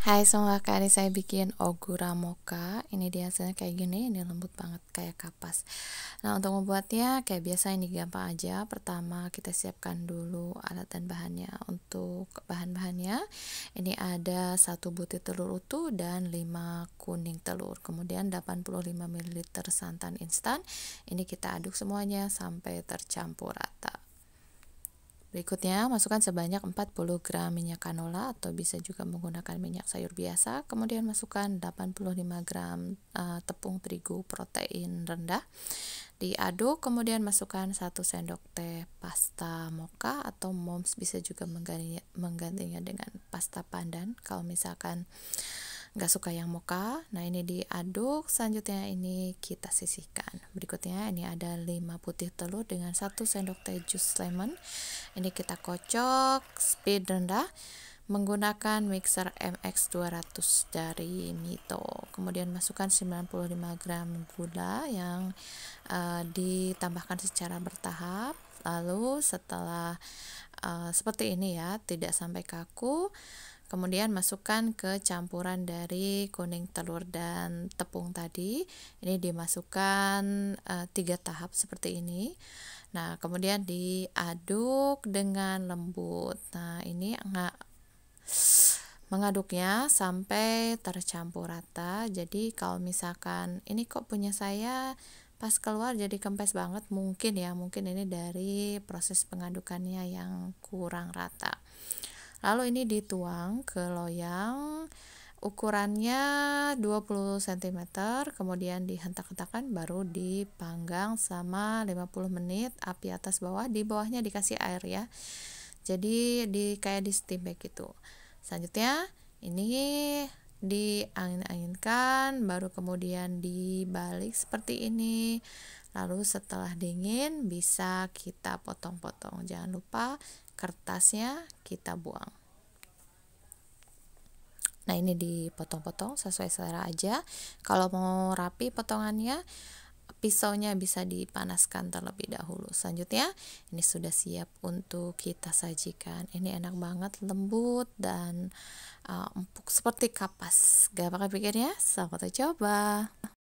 Hai semua kali saya bikin ogura mocha Ini dia hasilnya kayak gini, ini lembut banget kayak kapas Nah untuk membuatnya kayak biasa ini gampang aja Pertama kita siapkan dulu alat dan bahannya Untuk bahan-bahannya ini ada satu butir telur utuh dan 5 kuning telur Kemudian 85 ml santan instan Ini kita aduk semuanya sampai tercampur rata Berikutnya, masukkan sebanyak 40 gram minyak canola atau bisa juga menggunakan minyak sayur biasa. Kemudian masukkan 85 gram uh, tepung terigu protein rendah. Diaduk, kemudian masukkan 1 sendok teh pasta mocha atau moms bisa juga menggantinya, dengan pasta pandan. Kalau misalkan nggak suka yang moka nah ini diaduk selanjutnya ini kita sisihkan berikutnya ini ada 5 putih telur dengan 1 sendok teh jus lemon ini kita kocok speed rendah menggunakan mixer MX200 dari Mito. Kemudian masukkan 95 gram gula yang uh, ditambahkan secara bertahap. Lalu setelah uh, seperti ini ya, tidak sampai kaku, Kemudian masukkan ke campuran dari kuning telur dan tepung tadi. Ini dimasukkan e, tiga tahap seperti ini. Nah, kemudian diaduk dengan lembut. Nah, ini enggak mengaduknya sampai tercampur rata. Jadi kalau misalkan ini kok punya saya pas keluar jadi kempes banget mungkin ya, mungkin ini dari proses pengadukannya yang kurang rata. Lalu ini dituang ke loyang ukurannya 20 cm kemudian dihentak-hentakan baru dipanggang sama 50 menit api atas bawah di bawahnya dikasih air ya jadi di kayak di steam bag gitu selanjutnya ini diangin-anginkan baru kemudian dibalik seperti ini Lalu setelah dingin bisa kita potong-potong. Jangan lupa kertasnya kita buang. Nah, ini dipotong-potong sesuai selera aja. Kalau mau rapi potongannya, pisaunya bisa dipanaskan terlebih dahulu. Selanjutnya, ini sudah siap untuk kita sajikan. Ini enak banget, lembut dan uh, empuk seperti kapas. Gak pakai pikirnya. Selamat coba.